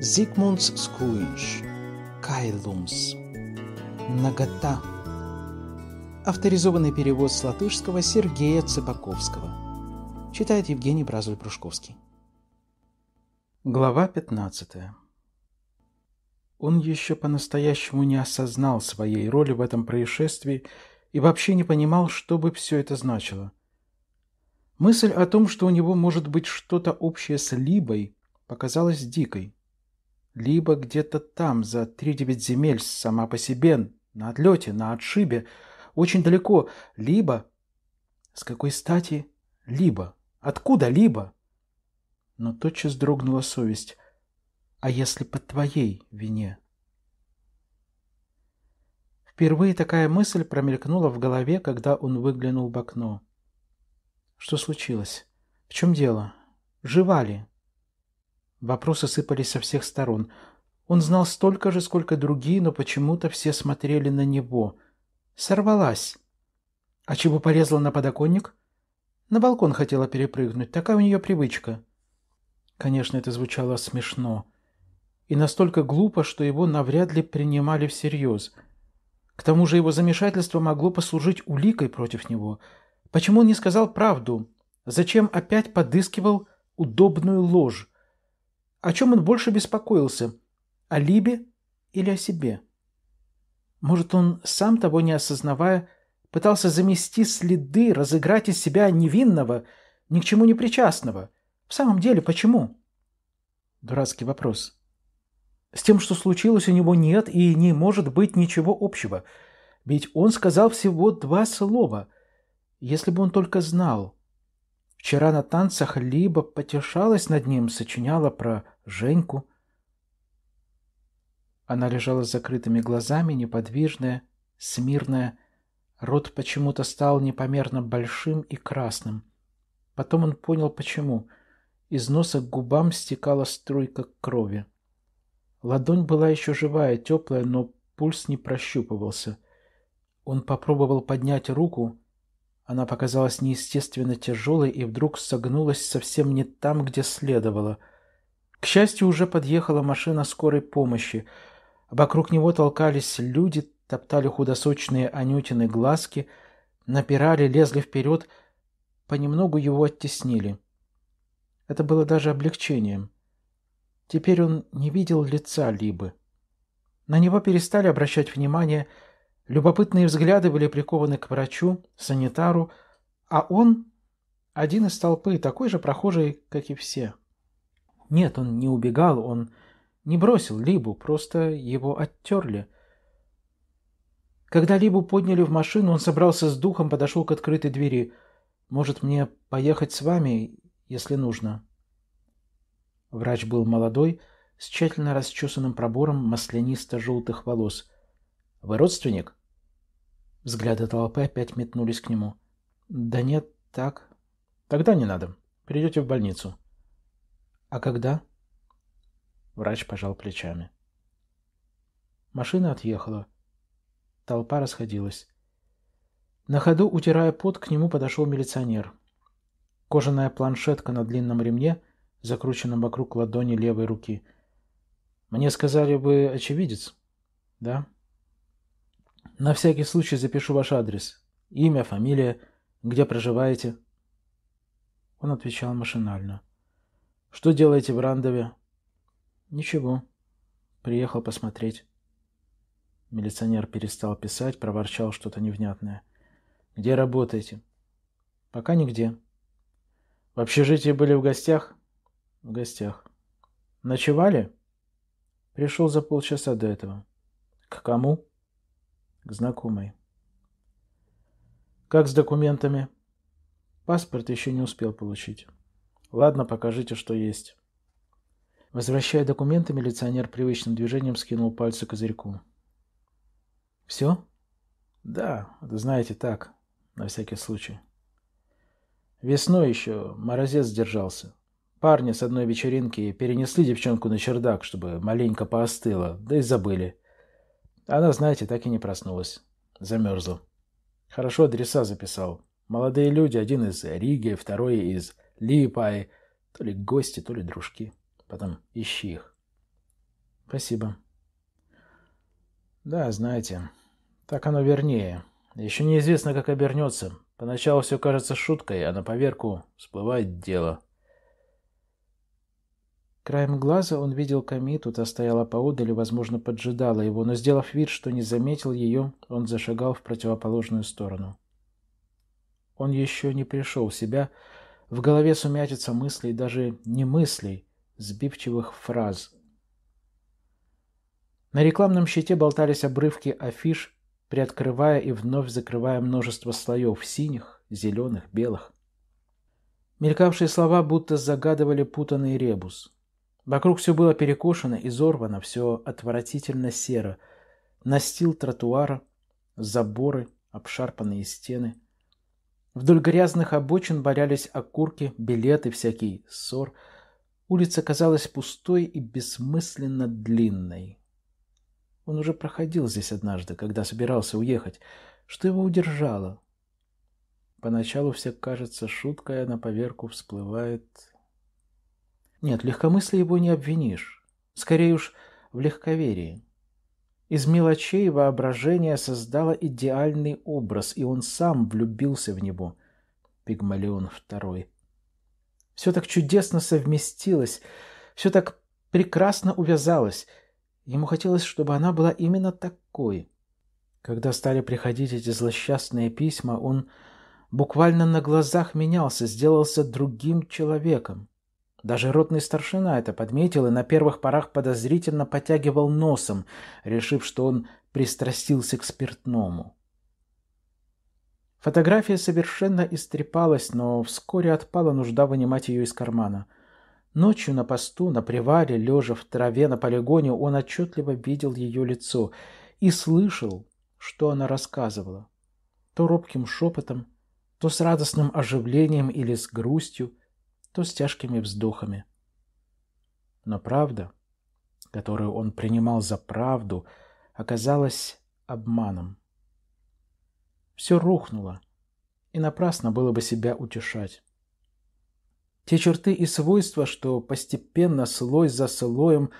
Зигмунд Скуинш, Кайлумс, Нагота. Авторизованный перевод с латышского Сергея Цыпаковского. Читает Евгений Бразуль-Прушковский. Глава 15. Он еще по-настоящему не осознал своей роли в этом происшествии и вообще не понимал, что бы все это значило – Мысль о том, что у него может быть что-то общее с Либой, показалась дикой. Либо где-то там, за тридевять земель, сама по себе, на отлете, на отшибе, очень далеко, либо... С какой стати? Либо. Откуда-либо? Но тотчас дрогнула совесть. А если по твоей вине? Впервые такая мысль промелькнула в голове, когда он выглянул в окно. Что случилось? В чем дело? Жива ли? Вопросы сыпались со всех сторон. Он знал столько же, сколько другие, но почему-то все смотрели на него. Сорвалась. А чего полезла на подоконник? На балкон хотела перепрыгнуть. Такая у нее привычка. Конечно, это звучало смешно. И настолько глупо, что его навряд ли принимали всерьез. К тому же его замешательство могло послужить уликой против него – Почему он не сказал правду? Зачем опять подыскивал удобную ложь? О чем он больше беспокоился? О Либе или о себе? Может, он, сам того не осознавая, пытался замести следы, разыграть из себя невинного, ни к чему не причастного? В самом деле, почему? Дурацкий вопрос. С тем, что случилось, у него нет и не может быть ничего общего. Ведь он сказал всего два слова — если бы он только знал. Вчера на танцах Либа потешалась над ним, сочиняла про Женьку. Она лежала с закрытыми глазами, неподвижная, смирная. Рот почему-то стал непомерно большим и красным. Потом он понял, почему. Из носа к губам стекала струйка крови. Ладонь была еще живая, теплая, но пульс не прощупывался. Он попробовал поднять руку, она показалась неестественно тяжелой и вдруг согнулась совсем не там, где следовало. К счастью, уже подъехала машина скорой помощи. Вокруг него толкались люди, топтали худосочные Анютины глазки, напирали, лезли вперед, понемногу его оттеснили. Это было даже облегчением. Теперь он не видел лица Либы. На него перестали обращать внимание – Любопытные взгляды были прикованы к врачу, санитару, а он – один из толпы, такой же прохожий, как и все. Нет, он не убегал, он не бросил Либу, просто его оттерли. Когда Либу подняли в машину, он собрался с духом, подошел к открытой двери. «Может, мне поехать с вами, если нужно?» Врач был молодой, с тщательно расчесанным пробором маслянисто-желтых волос. «Вы родственник?» Взгляды толпы опять метнулись к нему. «Да нет, так...» «Тогда не надо. Придете в больницу». «А когда?» Врач пожал плечами. Машина отъехала. Толпа расходилась. На ходу, утирая пот, к нему подошел милиционер. Кожаная планшетка на длинном ремне, закрученном вокруг ладони левой руки. «Мне сказали, вы очевидец?» «Да?» На всякий случай запишу ваш адрес. Имя, фамилия, где проживаете. Он отвечал машинально. Что делаете в Рандове? Ничего. Приехал посмотреть. Милиционер перестал писать, проворчал что-то невнятное. Где работаете? Пока нигде. В общежитии были в гостях? В гостях. Ночевали? Пришел за полчаса до этого. К кому? к знакомой. «Как с документами?» «Паспорт еще не успел получить». «Ладно, покажите, что есть». Возвращая документы, милиционер привычным движением скинул пальцы козырьку. «Все?» «Да, это знаете так, на всякий случай». Весной еще морозец сдержался. Парни с одной вечеринки перенесли девчонку на чердак, чтобы маленько поостыла, да и забыли. Она, знаете, так и не проснулась. Замерзла. Хорошо адреса записал. Молодые люди, один из Риги, второй из Липаи. То ли гости, то ли дружки. Потом ищи их. Спасибо. Да, знаете, так оно вернее. Еще неизвестно, как обернется. Поначалу все кажется шуткой, а на поверку всплывает дело. Краем глаза он видел Камиту, та стояла поодаль и, возможно, поджидала его, но, сделав вид, что не заметил ее, он зашагал в противоположную сторону. Он еще не пришел в себя, в голове сумятица мыслей, даже не мыслей, сбивчивых фраз. На рекламном щите болтались обрывки афиш, приоткрывая и вновь закрывая множество слоев синих, зеленых, белых. Мелькавшие слова будто загадывали путанный ребус — Вокруг все было перекошено, изорвано, все отвратительно серо. Настил тротуара, заборы, обшарпанные стены. Вдоль грязных обочин валялись окурки, билеты, всякий ссор. Улица казалась пустой и бессмысленно длинной. Он уже проходил здесь однажды, когда собирался уехать. Что его удержало? Поначалу все кажется шуткой, а на поверку всплывает нет, легкомыслие его не обвинишь. Скорее уж, в легковерии. Из мелочей воображение создало идеальный образ, и он сам влюбился в него. Пигмалион II. Все так чудесно совместилось, все так прекрасно увязалось. Ему хотелось, чтобы она была именно такой. Когда стали приходить эти злосчастные письма, он буквально на глазах менялся, сделался другим человеком. Даже ротный старшина это подметил и на первых порах подозрительно потягивал носом, решив, что он пристрастился к спиртному. Фотография совершенно истрепалась, но вскоре отпала нужда вынимать ее из кармана. Ночью на посту, на привале, лежа в траве на полигоне, он отчетливо видел ее лицо и слышал, что она рассказывала. То робким шепотом, то с радостным оживлением или с грустью – то с тяжкими вздохами. Но правда, которую он принимал за правду, оказалась обманом. Все рухнуло, и напрасно было бы себя утешать. Те черты и свойства, что постепенно, слой за слоем,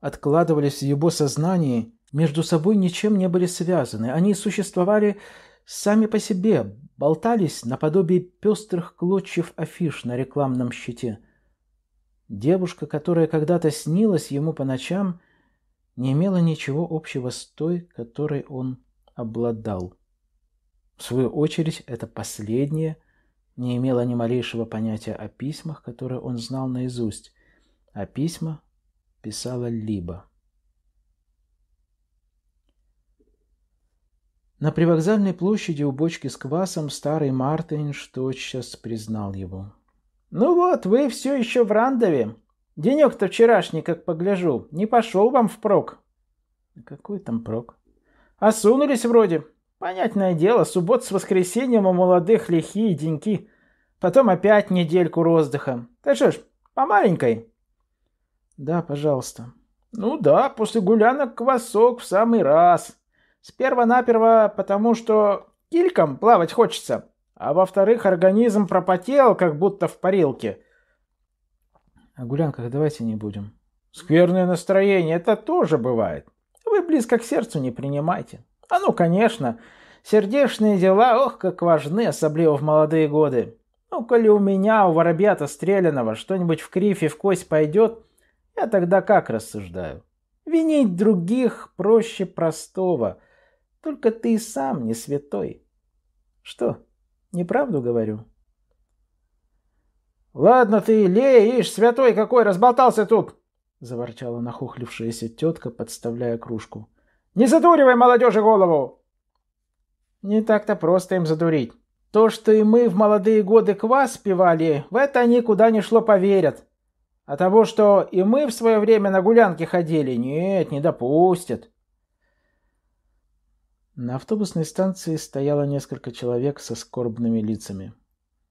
откладывались в его сознании, между собой ничем не были связаны. Они существовали сами по себе, болтались наподобие пестрых клочьев афиш на рекламном щите. Девушка, которая когда-то снилась ему по ночам, не имела ничего общего с той, которой он обладал. В свою очередь, это последнее не имело ни малейшего понятия о письмах, которые он знал наизусть, а письма писала Либа. На привокзальной площади у бочки с квасом старый Мартинш тотчас признал его. «Ну вот, вы все еще в Рандове. Денек-то вчерашний, как погляжу, не пошел вам впрок». «Какой там прок?» «Осунулись вроде. Понятное дело, суббот с воскресеньем у молодых лихие деньки. Потом опять недельку роздыха. Ты что ж, по маленькой?» «Да, пожалуйста». «Ну да, после гулянок квасок в самый раз». Сперва-наперво потому, что кильком плавать хочется, а во-вторых, организм пропотел, как будто в парилке. О гулянках давайте не будем. Скверное настроение, это тоже бывает. Вы близко к сердцу не принимайте. А ну, конечно, сердечные дела, ох, как важны, особливо в молодые годы. Ну, коли у меня, у воробьята стрелянного, что-нибудь в крифе в кость пойдет, я тогда как рассуждаю? Винить других проще простого — только ты сам не святой. Что, неправду говорю? Ладно ты, лей, святой какой, разболтался тут, заворчала нахухлившаяся тетка, подставляя кружку. Не задуривай молодежи голову! Не так-то просто им задурить. То, что и мы в молодые годы квас пивали, в это они куда ни шло поверят. А того, что и мы в свое время на гулянки ходили, нет, не допустят. На автобусной станции стояло несколько человек со скорбными лицами.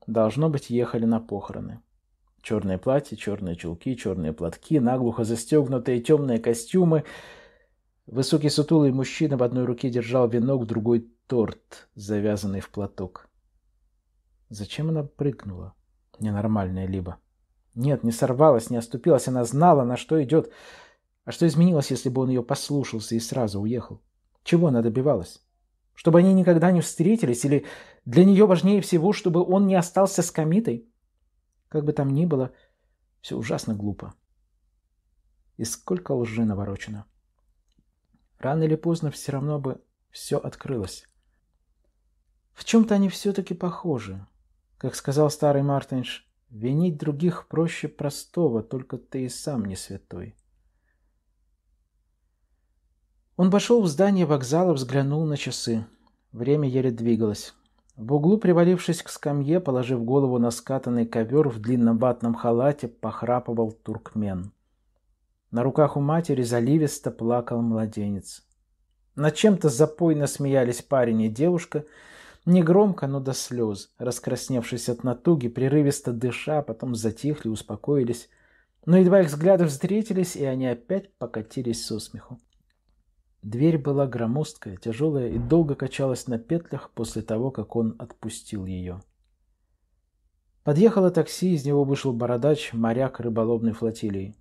Должно быть, ехали на похороны. Черные платья, черные чулки, черные платки, наглухо застегнутые темные костюмы. Высокий сутулый мужчина в одной руке держал венок, в другой — торт, завязанный в платок. Зачем она прыгнула? Ненормальная либо. Нет, не сорвалась, не оступилась, она знала, на что идет. А что изменилось, если бы он ее послушался и сразу уехал? Чего она добивалась? Чтобы они никогда не встретились? Или для нее важнее всего, чтобы он не остался с Камитой? Как бы там ни было, все ужасно глупо. И сколько лжи наворочено. Рано или поздно все равно бы все открылось. В чем-то они все-таки похожи. Как сказал старый Мартинш, винить других проще простого, только ты и сам не святой. Он вошел в здание вокзала, взглянул на часы. Время еле двигалось. В углу, привалившись к скамье, положив голову на скатанный ковер в длинном ватном халате, похрапывал туркмен. На руках у матери заливисто плакал младенец. Над чем-то запойно смеялись парень и девушка, негромко, но до слез, раскрасневшись от натуги, прерывисто дыша, потом затихли, успокоились. Но едва их взгляды встретились, и они опять покатились со смеху. Дверь была громоздкая, тяжелая и долго качалась на петлях после того, как он отпустил ее. Подъехало такси, из него вышел бородач, моряк рыболовной флотилии.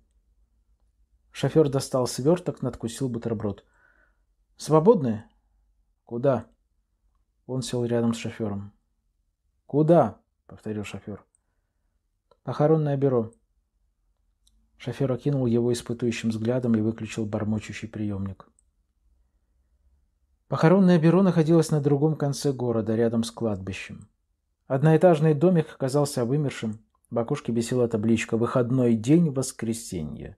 Шофер достал сверток, надкусил бутерброд. «Свободны?» «Куда?» Он сел рядом с шофером. «Куда?» — повторил шофер. «Похоронное бюро». Шофер окинул его испытующим взглядом и выключил бормочущий приемник. Похоронное бюро находилось на другом конце города, рядом с кладбищем. Одноэтажный домик оказался вымершим. Бакушки бесила табличка «Выходной день воскресенье».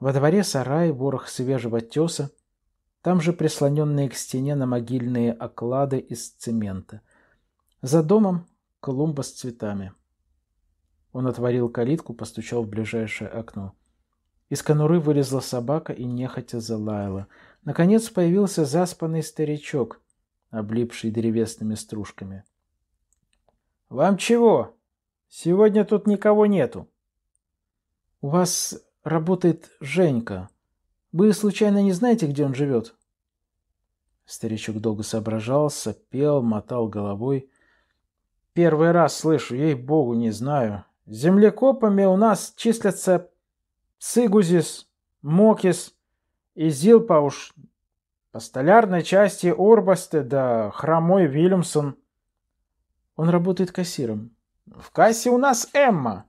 Во дворе сарай, ворох свежего теса, там же прислоненные к стене на могильные оклады из цемента. За домом клумба с цветами. Он отворил калитку, постучал в ближайшее окно. Из конуры вылезла собака и нехотя залаяла. Наконец появился заспанный старичок, облипший древесными стружками. — Вам чего? Сегодня тут никого нету. — У вас работает Женька. Вы случайно не знаете, где он живет? Старичок долго соображался, пел, мотал головой. — Первый раз слышу, ей-богу, не знаю. Землекопами у нас числятся Цигузис, Мокис — и Изилпа уж по столярной части Урбасты да хромой Вильямсон. Он работает кассиром. В кассе у нас Эмма.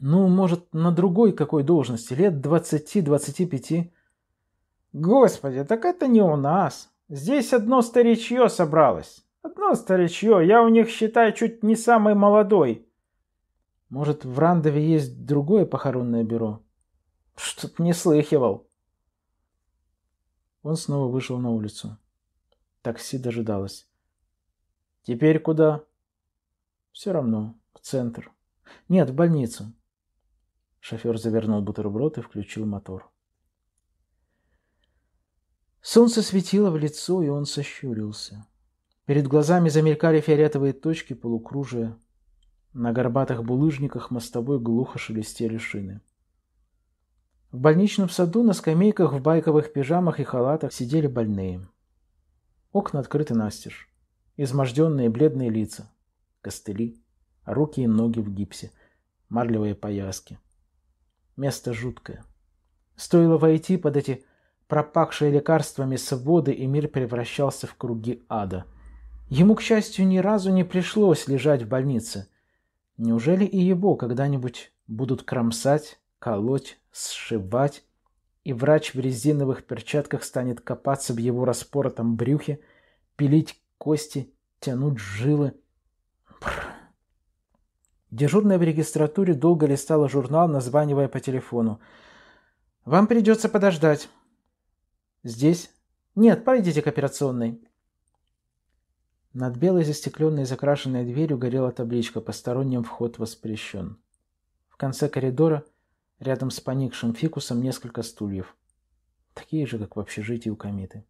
Ну, может, на другой какой должности, лет 20-25. Господи, так это не у нас. Здесь одно старичье собралось. Одно старичье, я у них, считаю чуть не самый молодой. Может, в Рандове есть другое похоронное бюро? Что-то не слыхивал. Он снова вышел на улицу. Такси дожидалось. «Теперь куда?» «Все равно. В центр». «Нет, в больницу». Шофер завернул бутерброд и включил мотор. Солнце светило в лицо, и он сощурился. Перед глазами замелькали фиолетовые точки полукружия. На горбатых булыжниках мостовой глухо шелестели шины. В больничном саду на скамейках в байковых пижамах и халатах сидели больные. Окна открыты настежь. Изможденные бледные лица. Костыли. Руки и ноги в гипсе. Марлевые повязки. Место жуткое. Стоило войти под эти пропахшие лекарствами своды, и мир превращался в круги ада. Ему, к счастью, ни разу не пришлось лежать в больнице. Неужели и его когда-нибудь будут кромсать колоть, сшивать, и врач в резиновых перчатках станет копаться в его распоротом брюхе, пилить кости, тянуть жилы. Бррр. Дежурная в регистратуре долго листала журнал, названивая по телефону. «Вам придется подождать». «Здесь?» «Нет, пойдите к операционной». Над белой застекленной закрашенной дверью горела табличка «Посторонним вход воспрещен». В конце коридора – Рядом с поникшим фикусом несколько стульев, такие же, как в общежитии у комиты.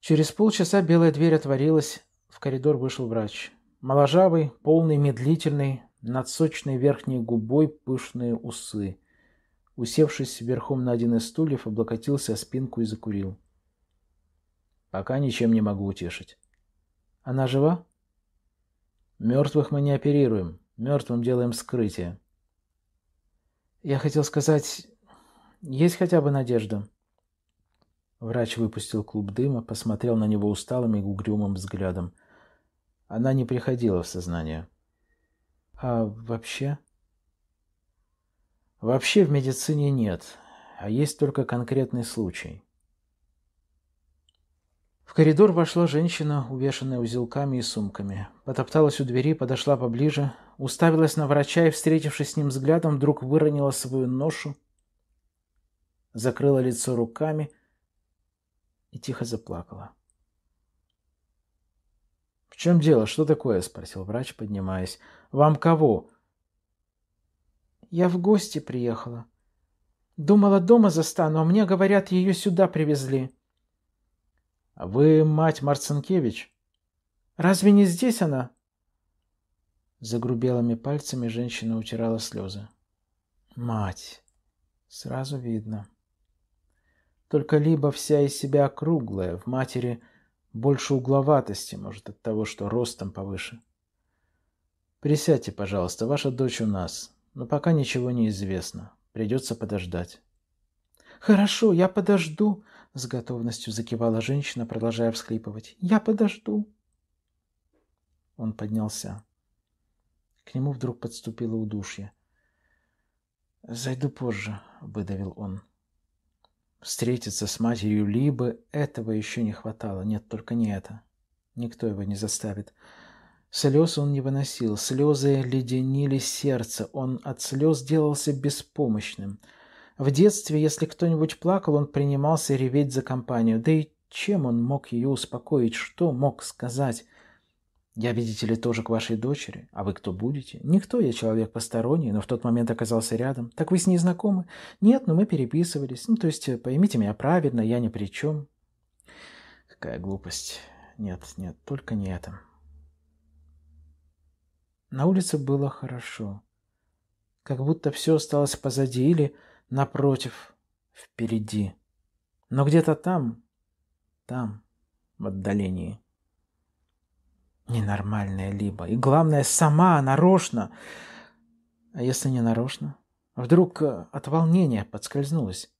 Через полчаса белая дверь отворилась, в коридор вышел врач. Моложавый, полный, медлительный, над сочной верхней губой пышные усы. Усевшись верхом на один из стульев, облокотился о спинку и закурил. «Пока ничем не могу утешить». «Она жива?» «Мертвых мы не оперируем. Мертвым делаем скрытие. Я хотел сказать, есть хотя бы надежда. Врач выпустил клуб дыма, посмотрел на него усталым и угрюмым взглядом. Она не приходила в сознание. А вообще? Вообще в медицине нет, а есть только конкретный случай. В коридор вошла женщина, увешанная узелками и сумками. Потопталась у двери, подошла поближе, уставилась на врача и, встретившись с ним взглядом, вдруг выронила свою ношу, закрыла лицо руками и тихо заплакала. «В чем дело? Что такое?» – спросил врач, поднимаясь. «Вам кого?» «Я в гости приехала. Думала, дома застану, а мне, говорят, ее сюда привезли». Вы мать Марцинкевич? Разве не здесь она? Загрубелыми пальцами женщина утирала слезы. Мать. Сразу видно. Только либо вся из себя круглая, в матери больше угловатости, может, от того, что ростом повыше. Присядьте, пожалуйста, ваша дочь у нас, но пока ничего не известно. Придется подождать. Хорошо, я подожду, с готовностью закивала женщина, продолжая всхлипывать. «Я подожду». Он поднялся. К нему вдруг подступило удушье. «Зайду позже», — выдавил он. Встретиться с матерью либо этого еще не хватало. Нет, только не это. Никто его не заставит. Слез он не выносил. Слезы леденили сердце. Он от слез делался беспомощным. В детстве, если кто-нибудь плакал, он принимался реветь за компанию. Да и чем он мог ее успокоить? Что мог сказать? Я, видите ли, тоже к вашей дочери. А вы кто будете? Никто, я человек посторонний, но в тот момент оказался рядом. Так вы с ней знакомы? Нет, но мы переписывались. Ну, то есть, э, поймите меня правильно, я ни при чем. Какая глупость. Нет, нет, только не это. На улице было хорошо. Как будто все осталось позади или напротив, впереди. Но где-то там, там, в отдалении. Ненормальная либо И главное, сама, нарочно. А если не нарочно? Вдруг э, от волнения подскользнулась.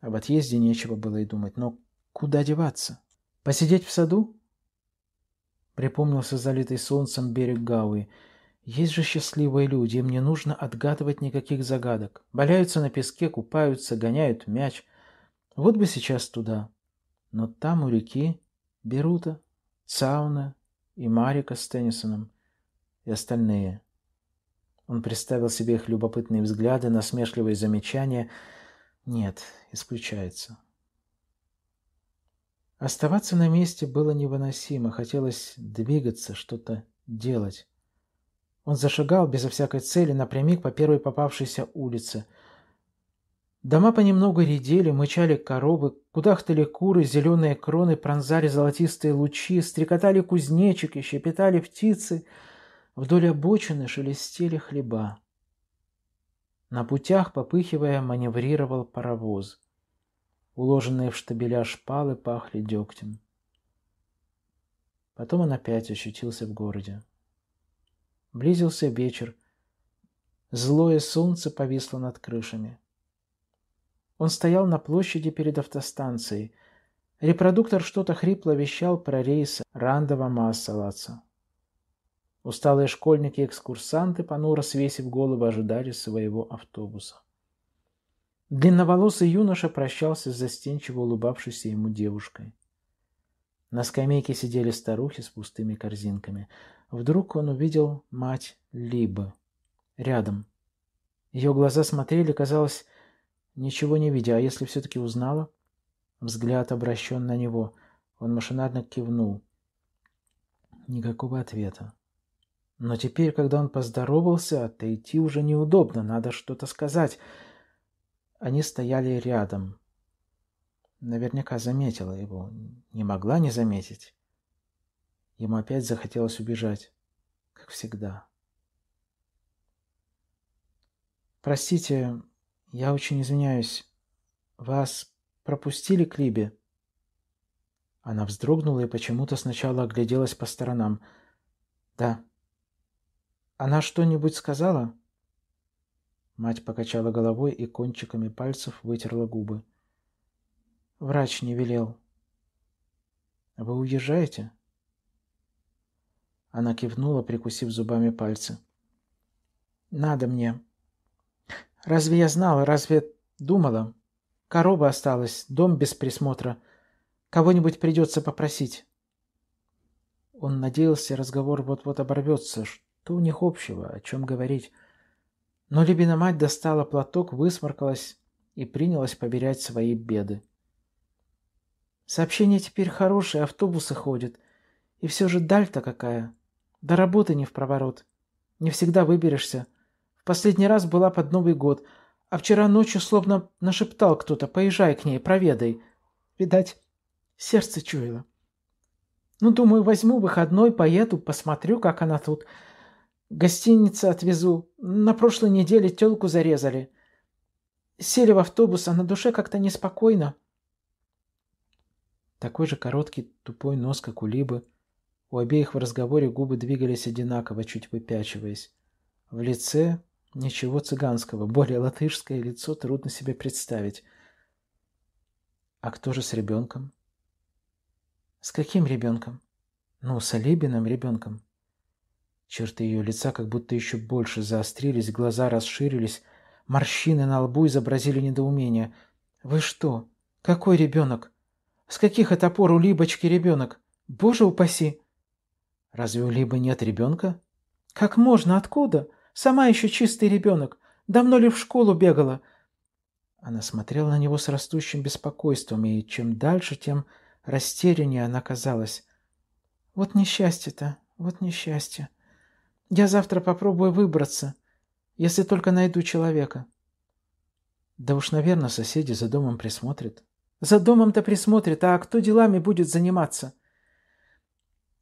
Об отъезде нечего было и думать. Но куда деваться? Посидеть в саду? Припомнился залитый солнцем берег Гауи. Есть же счастливые люди, им не нужно отгадывать никаких загадок. Валяются на песке, купаются, гоняют мяч. Вот бы сейчас туда. Но там у реки Берута, Цауна и Марика с Теннисоном и остальные. Он представил себе их любопытные взгляды, насмешливые замечания. Нет, исключается. Оставаться на месте было невыносимо. Хотелось двигаться, что-то делать. Он зашагал безо всякой цели напрямик по первой попавшейся улице. Дома понемногу редели, мычали коровы, кудахтали куры, зеленые кроны пронзали золотистые лучи, стрекотали кузнечики, щепетали птицы, вдоль обочины шелестели хлеба. На путях, попыхивая, маневрировал паровоз. Уложенные в штабеля шпалы пахли дегтем. Потом он опять ощутился в городе. Близился вечер. Злое солнце повисло над крышами. Он стоял на площади перед автостанцией. Репродуктор что-то хрипло вещал про рейс Рандова-Маасалаца. Усталые школьники и экскурсанты, понуро свесив головы, ожидали своего автобуса. Длинноволосый юноша прощался с застенчиво улыбавшейся ему девушкой. На скамейке сидели старухи с пустыми корзинками. Вдруг он увидел мать Либы рядом. Ее глаза смотрели, казалось, ничего не видя, а если все-таки узнала? Взгляд обращен на него. Он машинально кивнул. Никакого ответа. Но теперь, когда он поздоровался, отойти уже неудобно, надо что-то сказать. Они стояли рядом. Наверняка заметила его. Не могла не заметить. Ему опять захотелось убежать, как всегда. «Простите, я очень извиняюсь. Вас пропустили к Либе?» Она вздрогнула и почему-то сначала огляделась по сторонам. «Да». «Она что-нибудь сказала?» Мать покачала головой и кончиками пальцев вытерла губы. «Врач не велел». «Вы уезжаете?» Она кивнула, прикусив зубами пальцы. «Надо мне». «Разве я знала? Разве думала? Короба осталась, дом без присмотра. Кого-нибудь придется попросить». Он надеялся, разговор вот-вот оборвется. Что у них общего? О чем говорить? Но Лебина мать достала платок, высморкалась и принялась поберять свои беды. Сообщения теперь хорошие, автобусы ходят. И все же даль-то какая. Да работы не в проворот. Не всегда выберешься. В последний раз была под Новый год, а вчера ночью словно нашептал кто-то «Поезжай к ней, проведай». Видать, сердце чуяло. Ну, думаю, возьму выходной, поеду, посмотрю, как она тут. Гостиница отвезу. На прошлой неделе тёлку зарезали. Сели в автобус, а на душе как-то неспокойно. Такой же короткий тупой нос, как у Либы – у обеих в разговоре губы двигались одинаково, чуть выпячиваясь. В лице ничего цыганского, более латышское лицо трудно себе представить. А кто же с ребенком? С каким ребенком? Ну, с Алибиным ребенком. Черты ее лица как будто еще больше заострились, глаза расширились, морщины на лбу изобразили недоумение. «Вы что? Какой ребенок? С каких это пор у Либочки ребенок? Боже упаси!» Разве у Либы нет ребенка? Как можно? Откуда? Сама еще чистый ребенок. Давно ли в школу бегала? Она смотрела на него с растущим беспокойством, и чем дальше, тем растеряннее она казалась. Вот несчастье-то, вот несчастье. Я завтра попробую выбраться, если только найду человека. Да уж, наверное, соседи за домом присмотрят. За домом-то присмотрят, а кто делами будет заниматься? —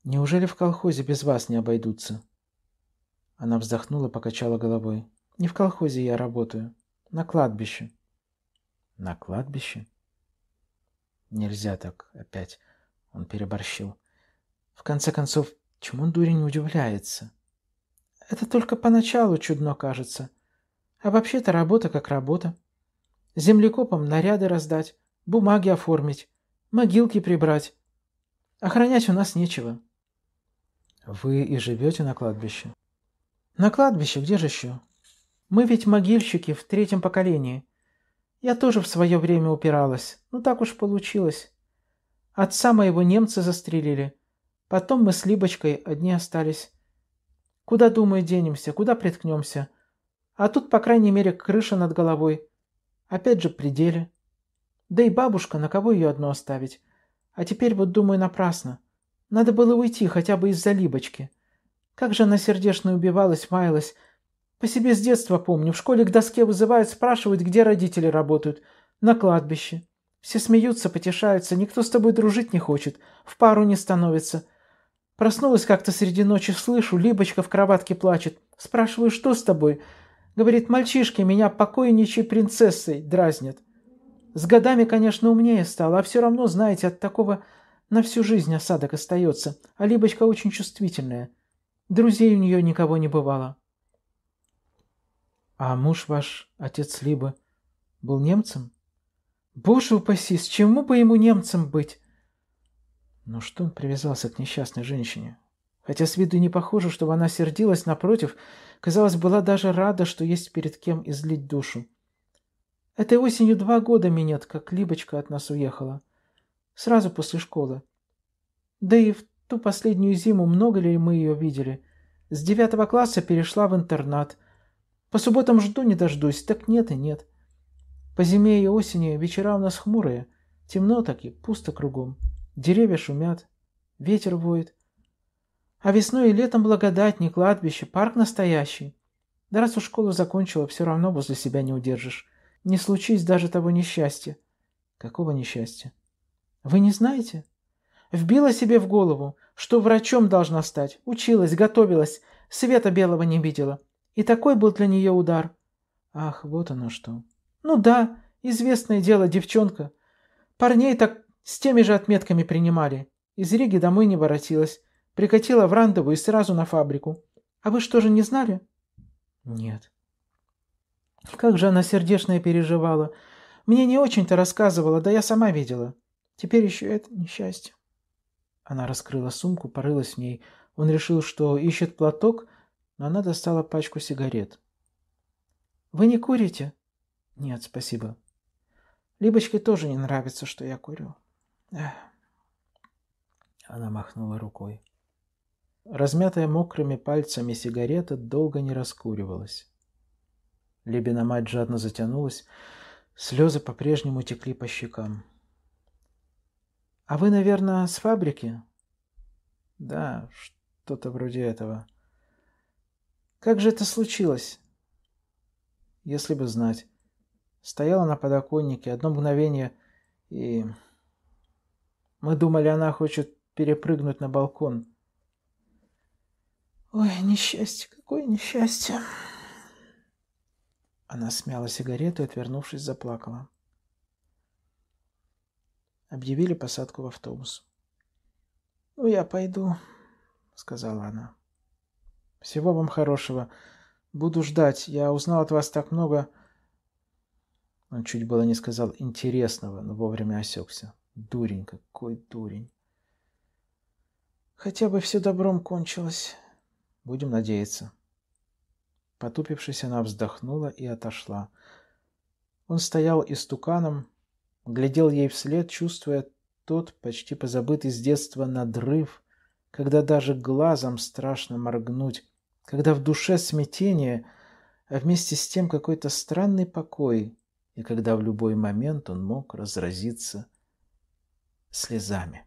Неужели в колхозе без вас не обойдутся?» Она вздохнула, покачала головой. «Не в колхозе я работаю. На кладбище». «На кладбище?» «Нельзя так опять». Он переборщил. «В конце концов, чему дурень удивляется?» «Это только поначалу чудно кажется. А вообще-то работа как работа. Землекопам наряды раздать, бумаги оформить, могилки прибрать. Охранять у нас нечего». Вы и живете на кладбище? На кладбище, где же еще? Мы ведь могильщики в третьем поколении. Я тоже в свое время упиралась, ну так уж получилось. Отца моего немцы застрелили. Потом мы с Либочкой одни остались. Куда, думаю, денемся, куда приткнемся? А тут, по крайней мере, крыша над головой. Опять же, пределе. Да и бабушка, на кого ее одну оставить? А теперь вот, думаю, напрасно. Надо было уйти хотя бы из-за Либочки. Как же она сердечно убивалась, маялась. По себе с детства помню. В школе к доске вызывают, спрашивают, где родители работают. На кладбище. Все смеются, потешаются. Никто с тобой дружить не хочет. В пару не становится. Проснулась как-то среди ночи, слышу, Либочка в кроватке плачет. Спрашиваю, что с тобой? Говорит, мальчишки, меня покойничьей принцессой дразнят. С годами, конечно, умнее стала, а все равно, знаете, от такого на всю жизнь осадок остается, а Либочка очень чувствительная. Друзей у нее никого не бывало. А муж ваш, отец либо был немцем? Боже упаси, с чему бы ему немцем быть? Ну что он привязался к несчастной женщине? Хотя с виду не похоже, чтобы она сердилась, напротив, казалось, была даже рада, что есть перед кем излить душу. Этой осенью два года минет, как Либочка от нас уехала. Сразу после школы. Да и в ту последнюю зиму много ли мы ее видели? С девятого класса перешла в интернат. По субботам жду не дождусь, так нет и нет. По зиме и осени вечера у нас хмурые. Темно так и пусто кругом. Деревья шумят, ветер воет. А весной и летом благодать, не кладбище, парк настоящий. Да раз уж школу закончила, все равно возле себя не удержишь. Не случись даже того несчастья. Какого несчастья? Вы не знаете? Вбила себе в голову, что врачом должна стать. Училась, готовилась, света белого не видела. И такой был для нее удар. Ах, вот оно что. Ну да, известное дело, девчонка. Парней так с теми же отметками принимали. Из Риги домой не воротилась. Прикатила в Рандову и сразу на фабрику. А вы что же не знали? Нет. Как же она сердечная переживала. Мне не очень-то рассказывала, да я сама видела. Теперь еще это несчастье. Она раскрыла сумку, порылась в ней. Он решил, что ищет платок, но она достала пачку сигарет. «Вы не курите?» «Нет, спасибо». «Либочке тоже не нравится, что я курю». Эх. Она махнула рукой. Размятая мокрыми пальцами сигарета долго не раскуривалась. Либина мать жадно затянулась, слезы по-прежнему текли по щекам. «А вы, наверное, с фабрики?» «Да, что-то вроде этого». «Как же это случилось?» «Если бы знать». Стояла на подоконнике одно мгновение, и... Мы думали, она хочет перепрыгнуть на балкон. «Ой, несчастье, какое несчастье!» Она смяла сигарету и, отвернувшись, заплакала объявили посадку в автобус. «Ну, я пойду», — сказала она. «Всего вам хорошего. Буду ждать. Я узнал от вас так много...» Он чуть было не сказал «интересного», но вовремя осекся. Дурень, какой дурень. Хотя бы все добром кончилось. Будем надеяться. Потупившись, она вздохнула и отошла. Он стоял истуканом, Глядел ей вслед, чувствуя тот почти позабытый с детства надрыв, когда даже глазом страшно моргнуть, когда в душе смятение, а вместе с тем какой-то странный покой, и когда в любой момент он мог разразиться слезами.